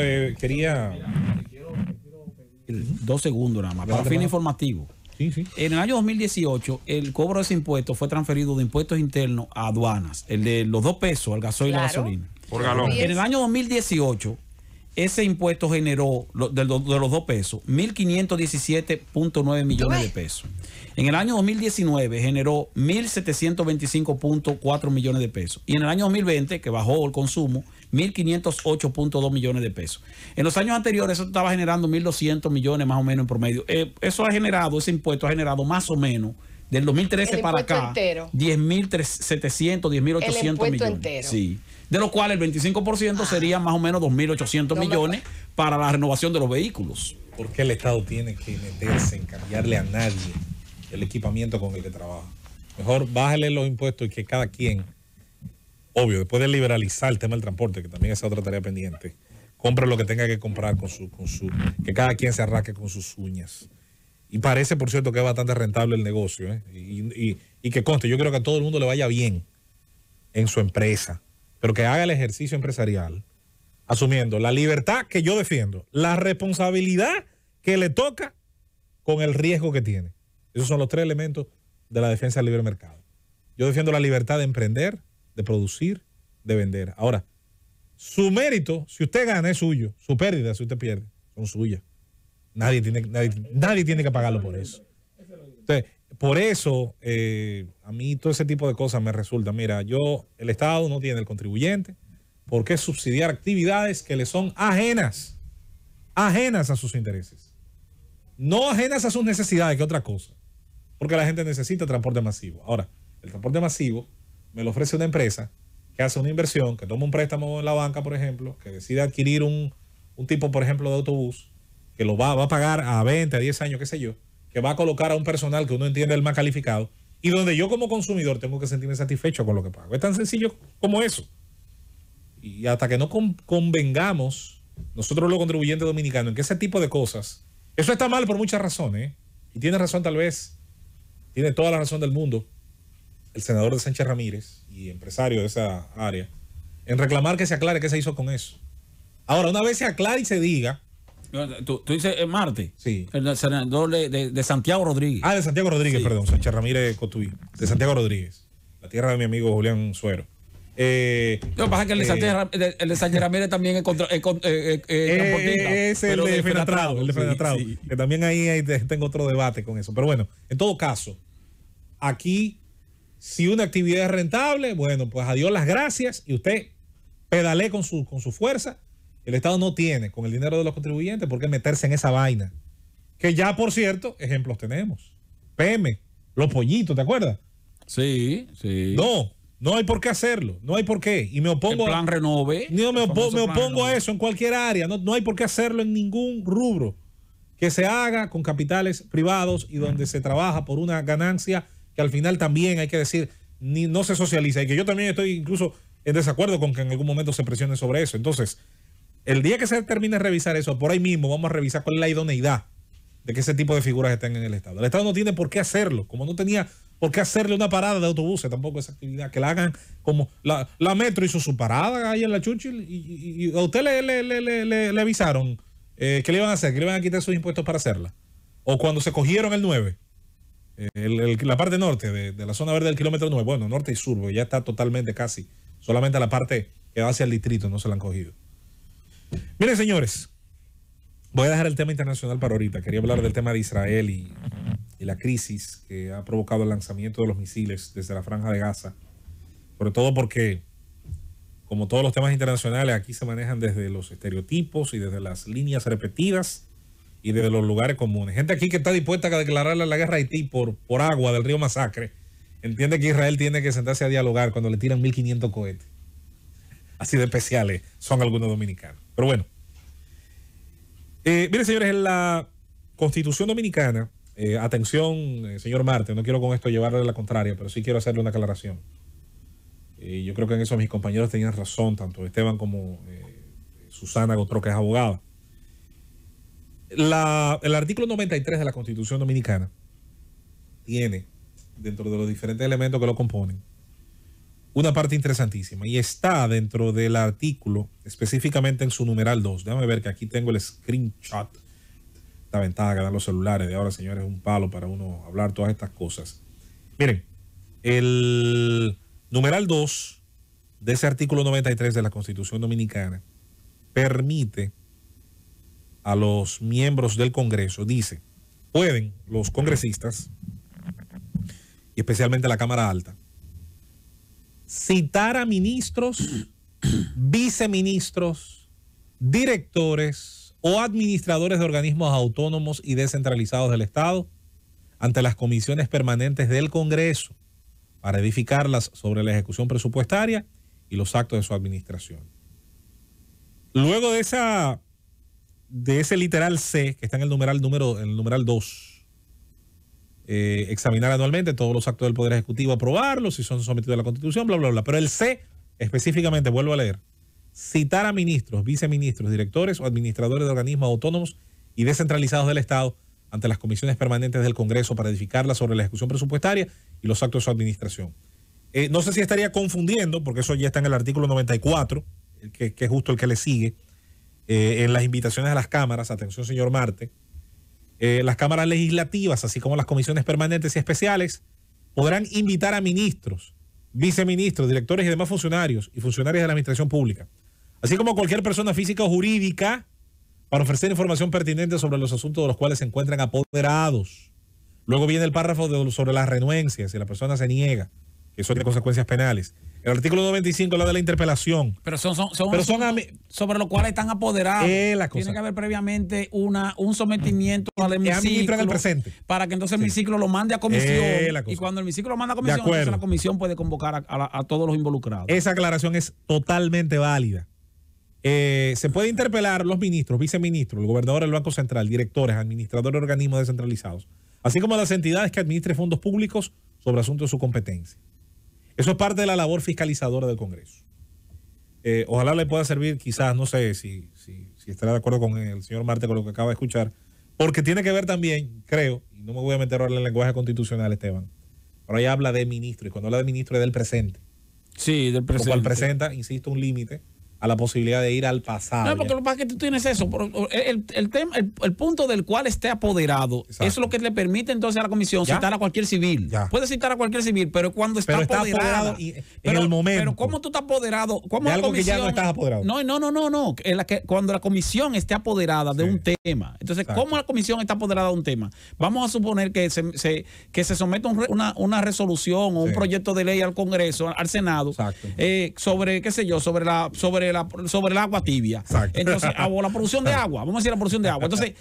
Eh, quería... Dos segundos nada más, para fin informativo. Sí, sí. En el año 2018, el cobro de ese impuesto fue transferido de impuestos internos a aduanas, el de los dos pesos al gasoil y la gasolina. Por galón. En el año 2018, ese impuesto generó de, los, dos pesos 1.517.9 millones de pesos. En el año 2019 generó 1.725.4 millones de pesos. Y en el año 2020, que bajó el consumo, 1.508.2 millones de pesos. En los años anteriores eso estaba generando 1.200 millones más o menos en promedio. Eh, eso ha generado, ese impuesto ha generado más o menos del 2013 para acá, 10.700, 10.800 millones. Sí de lo cual el 25% ah. sería más o menos 2.800 millones para la renovación de los vehículos. ¿Por qué el Estado tiene que meterse a nadie el equipamiento con el que trabaja? Mejor bájale los impuestos y que cada quien, obvio, después de liberalizar el tema del transporte, que también es otra tarea pendiente, compre lo que tenga que comprar con su, con su, que cada quien se arraque con sus uñas. Y parece, por cierto, que es bastante rentable el negocio. ¿eh? Y, y que conste, yo creo que a todo el mundo le vaya bien en su empresa pero que haga el ejercicio empresarial asumiendo la libertad que yo defiendo, la responsabilidad que le toca con el riesgo que tiene. Esos son los tres elementos de la defensa del libre mercado. Yo defiendo la libertad de emprender, de producir, de vender. Ahora, su mérito, si usted gana, es suyo. Su pérdida, si usted pierde, son suyas. Nadie tiene, nadie, tiene que pagarlo por eso por eso, eh, a mí todo ese tipo de cosas me resulta. Mira, yo, el Estado no tiene el contribuyente. ¿Por qué subsidiar actividades que le son ajenas? Ajenas a sus intereses. No ajenas a sus necesidades, que otra cosa. Porque la gente necesita transporte masivo. Ahora, el transporte masivo me lo ofrece una empresa que hace una inversión, que toma un préstamo en la banca, por ejemplo, que decide adquirir un, tipo, por ejemplo, de autobús, que lo va, va a pagar a 20, a 10 años, qué sé yo que va a colocar a un personal que uno entiende el más calificado y donde yo como consumidor tengo que sentirme satisfecho con lo que pago. Es tan sencillo como eso. Y hasta que no convengamos nosotros los contribuyentes dominicanos en que ese tipo de cosas, eso está mal por muchas razones, ¿eh? y tiene razón tal vez, tiene toda la razón del mundo el senador de Sánchez Ramírez y empresario de esa área, en reclamar que se aclare qué se hizo con eso. Ahora, una vez se aclare y se diga, Tú, dices es eh, Marte. Sí. El senador de, Santiago Rodríguez. Ah, de Santiago Rodríguez, perdón. Sánchez Ramírez Cotuí. De Santiago Rodríguez. La tierra de mi amigo Julián Suero. Eh, lo que pasa que el de, eh, Sánchez Ramírez también es, el de Fenatrado, el de que también ahí, tengo otro debate con eso. Pero bueno, en todo caso, aquí, si una actividad es rentable, bueno, pues adiós las gracias y usted pedale con su, con su fuerza el Estado no tiene con el dinero de los contribuyentes por qué meterse en esa vaina. Que ya, por cierto, ejemplos tenemos. PM, los pollitos, ¿te acuerdas? Sí, sí. No, no hay por qué hacerlo, no hay por qué. Y me opongo. plan a, renove. No, me, opongo a eso en cualquier área. No, no hay por qué hacerlo en ningún rubro. Que se haga con capitales privados y donde se trabaja por una ganancia que al final también hay que decir, no se socializa. Y que yo también estoy incluso en desacuerdo con que en algún momento se presione sobre eso. Entonces, el día que se termine de revisar eso, por ahí mismo vamos a revisar cuál es la idoneidad de que ese tipo de figuras estén en el Estado. El Estado no tiene por qué hacerlo, como no tenía por qué hacerle una parada de autobuses tampoco esa actividad, que la hagan como la, metro hizo su parada ahí en la Chuchil y, a usted le, avisaron eh, que le iban a hacer, que le iban a quitar sus impuestos para hacerla. O cuando se cogieron el 9, eh, la parte norte de, la zona verde del kilómetro 9, bueno, norte y sur, ya está totalmente casi, solamente la parte que va hacia el distrito no se la han cogido. Miren, señores, voy a dejar el tema internacional para ahorita. Quería hablar del tema de Israel y, la crisis que ha provocado el lanzamiento de los misiles desde la franja de Gaza. Sobre todo porque, como todos los temas internacionales, aquí se manejan desde los estereotipos y desde las líneas repetidas y desde los lugares comunes. Gente aquí que está dispuesta a declararle la guerra a Haití por, por agua del río Masacre, entiende que Israel tiene que sentarse a dialogar cuando le tiran 1.500 cohetes. Así de especiales son algunos dominicanos. Pero bueno. Eh, miren, señores, en la Constitución Dominicana, eh, atención, eh, señor Marte, no quiero con esto llevarle la contraria, pero sí quiero hacerle una aclaración. Y eh, yo creo que en eso mis compañeros tenían razón, tanto Esteban como Susana otro que es abogada. el artículo 93 de la Constitución Dominicana tiene, dentro de los diferentes elementos que lo componen, una parte interesantísima y está dentro del artículo, específicamente en su numeral 2. Déjame ver que aquí tengo el screenshot. Esta ventaja que dan los celulares de ahora, señores, un palo para uno hablar todas estas cosas. Miren, el numeral 2 de ese artículo 93 de la Constitución Dominicana permite a los miembros del Congreso, dice, pueden los congresistas, y especialmente la Cámara Alta, citar a ministros, viceministros, directores o administradores de organismos autónomos y descentralizados del Estado ante las comisiones permanentes del Congreso para edificarlas sobre la ejecución presupuestaria y los actos de su administración. Luego de esa de ese literal C que está en el numeral número en el numeral 2 eh, examinar anualmente todos los actos del Poder Ejecutivo, aprobarlos, si son sometidos a la Constitución, bla, bla, bla. Pero el C, específicamente, vuelvo a leer, citar a ministros, viceministros, directores o administradores de organismos autónomos y descentralizados del Estado ante las comisiones permanentes del Congreso para edificarlas sobre la ejecución presupuestaria y los actos de su administración. Eh, no sé si estaría confundiendo, porque eso ya está en el artículo 94, que, es justo el que le sigue, eh, en las invitaciones a las cámaras, atención señor Marte, eh, las cámaras legislativas, así como las comisiones permanentes y especiales, podrán invitar a ministros, viceministros, directores y demás funcionarios y funcionarios de la administración pública, así como cualquier persona física o jurídica, para ofrecer información pertinente sobre los asuntos de los cuales se encuentran apoderados. Luego viene el párrafo sobre las renuencias, si la persona se niega, eso tiene consecuencias penales. El artículo 95 la de la interpelación. Pero son, son, sobre lo cuales están apoderados. Eh, Tiene que haber previamente un sometimiento mm. al hemiciclo. Del presente. Para que entonces el hemiciclo lo mande a comisión. Eh, y cuando el hemiciclo lo manda a comisión, entonces la comisión puede convocar a, todos los involucrados. Esa aclaración es totalmente válida. Eh, se puede interpelar los ministros, viceministros, el gobernador del Banco Central, directores, administradores de organismos descentralizados, así como las entidades que administren fondos públicos sobre asuntos de su competencia. Eso es parte de la labor fiscalizadora del Congreso. Eh, ojalá le pueda servir, quizás, no sé si, si, estará de acuerdo con el señor Marte con lo que acaba de escuchar, porque tiene que ver también, creo, y no me voy a meter ahora en el lenguaje constitucional, Esteban, pero ahí habla de ministro, y cuando habla de ministro es del presente. Sí, del presente. Lo cual presenta, insisto, un límite a la posibilidad de ir al pasado. No, porque lo que pasa es que tú tienes eso. El, el, tema, el, punto del cual esté apoderado eso es lo que le permite entonces a la comisión citar a cualquier civil. Puede citar a cualquier civil, pero cuando está, apoderado. en el momento. Pero ¿cómo tú estás apoderado? ¿Cómo la algo comisión, que ya no estás apoderado. No, no, no, no. no. La que, cuando la comisión esté apoderada de un tema. Entonces, ¿cómo la comisión está apoderada de un tema? Vamos a suponer que se, se que se someta una, una, resolución o un proyecto de ley al Congreso, al Senado, eh, sobre, qué sé yo, sobre la. Sobre sobre el agua tibia. Entonces, ah, o la producción de agua, vamos a decir la producción de agua. Entonces,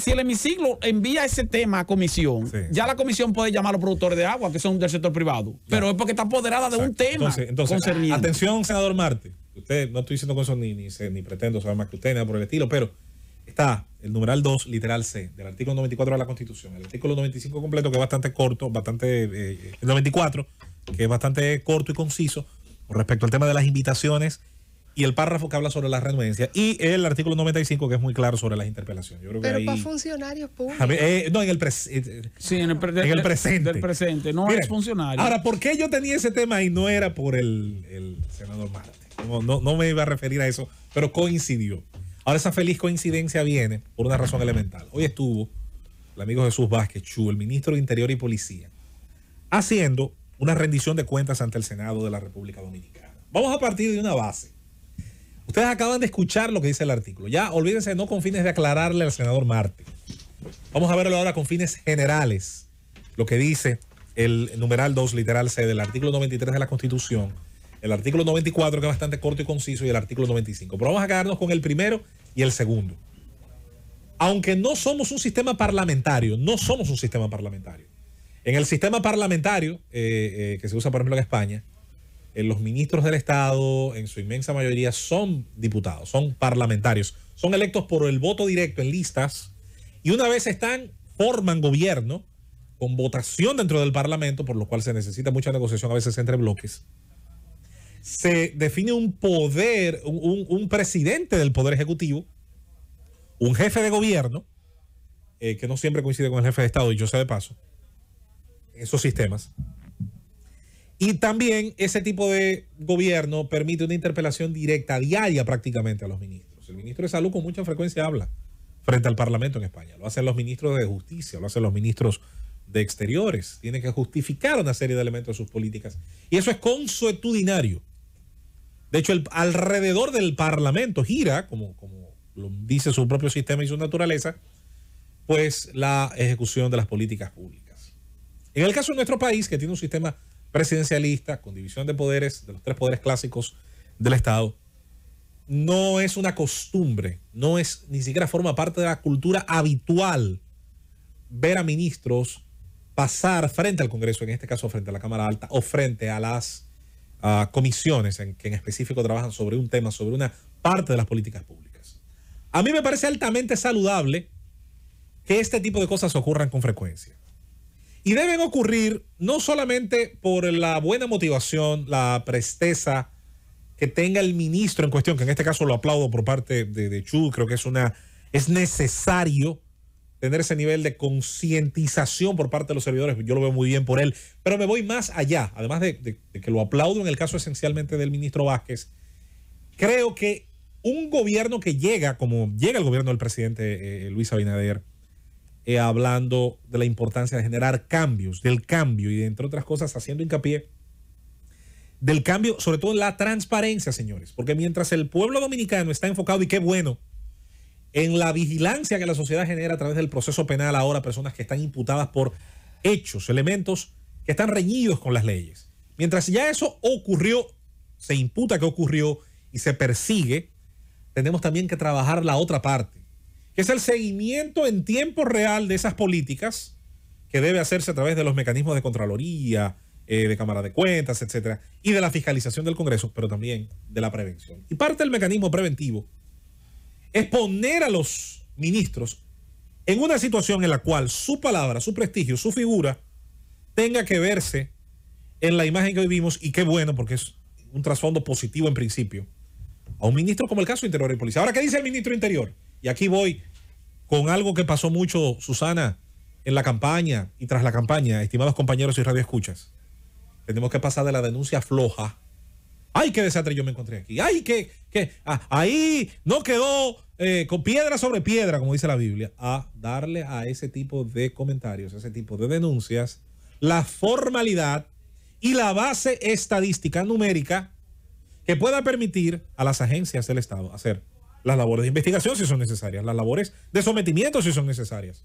si el hemiciclo envía ese tema a comisión, ya la comisión puede llamar a los productores de agua que son del sector privado. Pero es porque está apoderada de un tema. Entonces, atención, senador Marte. Usted, no estoy diciendo con eso ni, ni, ni pretendo saber más que usted, nada por el estilo, pero está el numeral 2, literal C, del artículo 94 de la Constitución. El artículo 95 completo, que es bastante corto, bastante. Eh, el 94, que es bastante corto y conciso, respecto al tema de las invitaciones y el párrafo que habla sobre la renuencia y el artículo 95 que es muy claro sobre las interpelaciones. Pero para funcionarios públicos. Eh, no, en el, presente. Eh, eh, sí, en el, presente. no es funcionario. Ahora, ¿por qué yo tenía ese tema y no era por el, senador Marte? No, no, me iba a referir a eso, pero coincidió. Ahora esa feliz coincidencia viene por una razón elemental. Hoy estuvo el amigo Jesús Vázquez Chu, el ministro de Interior y Policía, haciendo una rendición de cuentas ante el Senado de la República Dominicana. Vamos a partir de una base Ustedes acaban de escuchar lo que dice el artículo. Ya, olvídense, no con fines de aclararle al senador Marte. Vamos a verlo ahora con fines generales. Lo que dice el numeral 2, literal C, del artículo 93 de la Constitución, el artículo 94, que es bastante corto y conciso, y el artículo 95. Pero vamos a quedarnos con el primero y el segundo. Aunque no somos un sistema parlamentario, no somos un sistema parlamentario. En el sistema parlamentario eh, eh, que se usa, por ejemplo, en España, los ministros del Estado, en su inmensa mayoría, son diputados, son parlamentarios, son electos por el voto directo en listas y una vez están, forman gobierno con votación dentro del Parlamento, por lo cual se necesita mucha negociación a veces entre bloques. Se define un poder, un, presidente del Poder Ejecutivo, un jefe de gobierno, eh, que no siempre coincide con el jefe de Estado, y yo sé de paso, esos sistemas y también ese tipo de gobierno permite una interpelación directa, diaria prácticamente a los ministros. El ministro de Salud con mucha frecuencia habla frente al Parlamento en España. Lo hacen los ministros de Justicia, lo hacen los ministros de Exteriores. Tienen que justificar una serie de elementos de sus políticas. Y eso es consuetudinario. De hecho, alrededor del Parlamento gira, como, como lo dice su propio sistema y su naturaleza, pues la ejecución de las políticas públicas. En el caso de nuestro país, que tiene un sistema presidencialista, con división de poderes, de los tres poderes clásicos del Estado, no es una costumbre, no es ni siquiera forma parte de la cultura habitual ver a ministros pasar frente al Congreso, en este caso frente a la Cámara Alta o frente a las ah, comisiones en, que en específico trabajan sobre un tema, sobre una parte de las políticas públicas. A mí me parece altamente saludable que este tipo de cosas ocurran con frecuencia. Y deben ocurrir no solamente por la buena motivación, la presteza que tenga el ministro en cuestión, que en este caso lo aplaudo por parte de, Chu, creo que es una es necesario tener ese nivel de concientización por parte de los servidores, yo lo veo muy bien por él, pero me voy más allá, además de, que lo aplaudo en el caso esencialmente del ministro Vázquez, creo que un gobierno que llega, como llega el gobierno del presidente eh, eh, Luis Abinader, eh, hablando de la importancia de generar cambios, del cambio y, entre otras cosas, haciendo hincapié del cambio, sobre todo en la transparencia, señores, porque mientras el pueblo dominicano está enfocado, y qué bueno, en la vigilancia que la sociedad genera a través del proceso penal ahora, personas que están imputadas por hechos, elementos que están reñidos con las leyes. Mientras ya eso ocurrió, se imputa que ocurrió y se persigue, tenemos también que trabajar la otra parte, que es el seguimiento en tiempo real de esas políticas que debe hacerse a través de los mecanismos de Contraloría, eh, de Cámara de Cuentas, etcétera, y de la fiscalización del Congreso, pero también de la prevención. Y parte del mecanismo preventivo es poner a los ministros en una situación en la cual su palabra, su prestigio, su figura tenga que verse en la imagen que vivimos. y qué bueno, porque es un trasfondo positivo en principio, a un ministro como el caso Interior y Policía. Ahora, ¿qué dice el ministro Interior? Y aquí voy con algo que pasó mucho, Susana, en la campaña y tras la campaña, estimados compañeros y radioescuchas. Tenemos que pasar de la denuncia floja. ¡Ay, qué desastre yo me encontré aquí! ¡Ay, qué! Ah, ahí no quedó eh, con piedra sobre piedra, como dice la Biblia! A darle a ese tipo de comentarios, a ese tipo de denuncias, la formalidad y la base estadística numérica que pueda permitir a las agencias del Estado hacer las labores de investigación si son necesarias, las labores de sometimiento si son necesarias.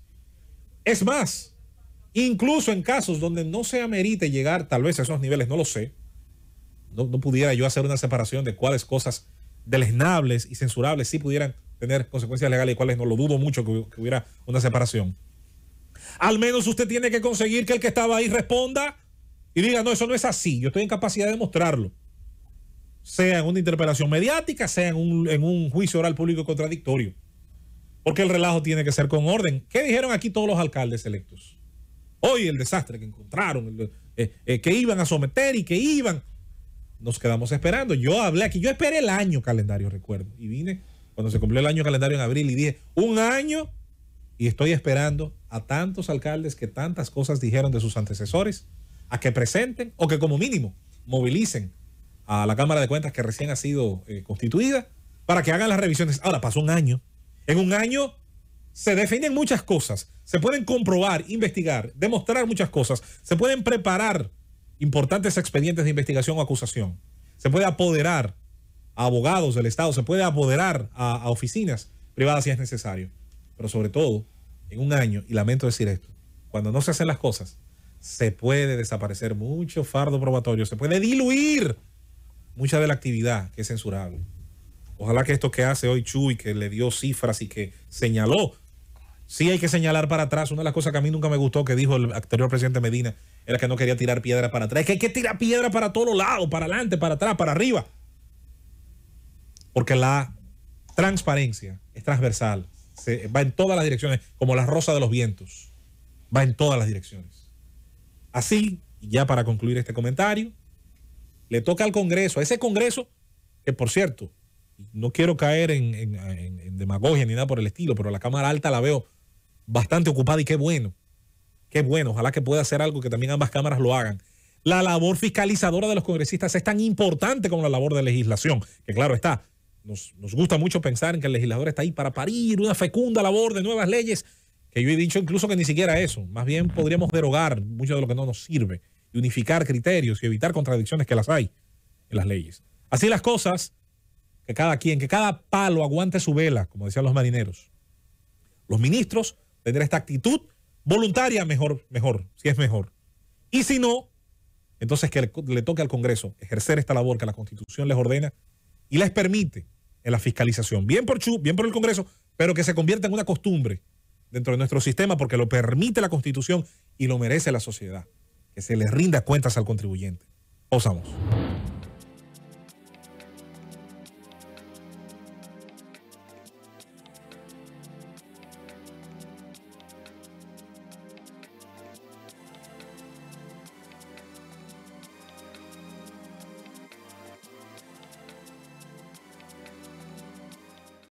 Es más, incluso en casos donde no se amerite llegar tal vez a esos niveles, no lo sé, no, pudiera yo hacer una separación de cuáles cosas deleznables y censurables sí pudieran tener consecuencias legales y cuáles no, lo dudo mucho que, que hubiera una separación. Al menos usted tiene que conseguir que el que estaba ahí responda y diga, no, eso no es así, yo estoy en capacidad de demostrarlo sea en una interpelación mediática, sea en un, juicio oral público contradictorio. Porque el relajo tiene que ser con orden. ¿Qué dijeron aquí todos los alcaldes electos? Hoy el desastre que encontraron, eh, eh, que iban a someter y que iban. Nos quedamos esperando. Yo hablé aquí, yo esperé el año calendario, recuerdo. Y vine cuando se cumplió el año calendario en abril y dije, un año y estoy esperando a tantos alcaldes que tantas cosas dijeron de sus antecesores a que presenten o que como mínimo movilicen a la Cámara de Cuentas que recién ha sido eh, constituida para que hagan las revisiones. Ahora, pasó un año. En un año se definen muchas cosas, se pueden comprobar, investigar, demostrar muchas cosas, se pueden preparar importantes expedientes de investigación o acusación, se puede apoderar a abogados del Estado, se puede apoderar a, a oficinas privadas si es necesario, pero sobre todo, en un año, y lamento decir esto, cuando no se hacen las cosas, se puede desaparecer mucho fardo probatorio, se puede diluir mucha de la actividad que es censurable. Ojalá que esto que hace hoy Chuy, que le dio cifras y que señaló, sí hay que señalar para atrás. Una de las cosas que a mí nunca me gustó que dijo el anterior presidente Medina era que no quería tirar piedra para atrás. Es que hay que tirar piedra para todos lados, para adelante, para atrás, para arriba. Porque la transparencia es transversal, se, va en todas las direcciones, como la rosa de los vientos, va en todas las direcciones. Así, ya para concluir este comentario, le toca al Congreso, a ese Congreso, que por cierto, no quiero caer en, demagogia ni nada por el estilo, pero la Cámara Alta la veo bastante ocupada y qué bueno, qué bueno, ojalá que pueda hacer algo que también ambas cámaras lo hagan. La labor fiscalizadora de los congresistas es tan importante como la labor de legislación, que claro está, nos, nos gusta mucho pensar en que el legislador está ahí para parir una fecunda labor de nuevas leyes, que yo he dicho incluso que ni siquiera eso, más bien podríamos derogar mucho de lo que no nos sirve unificar criterios y evitar contradicciones que las hay en las leyes. Así las cosas, que cada quien, que cada palo aguante su vela, como decían los marineros. Los ministros tendrán esta actitud voluntaria mejor, mejor, si es mejor. Y si no, entonces que le, le toque al Congreso ejercer esta labor que la Constitución les ordena y les permite en la fiscalización, bien por Chu, bien por el Congreso, pero que se convierta en una costumbre dentro de nuestro sistema porque lo permite la Constitución y lo merece la sociedad se le rinda cuentas al contribuyente. osamos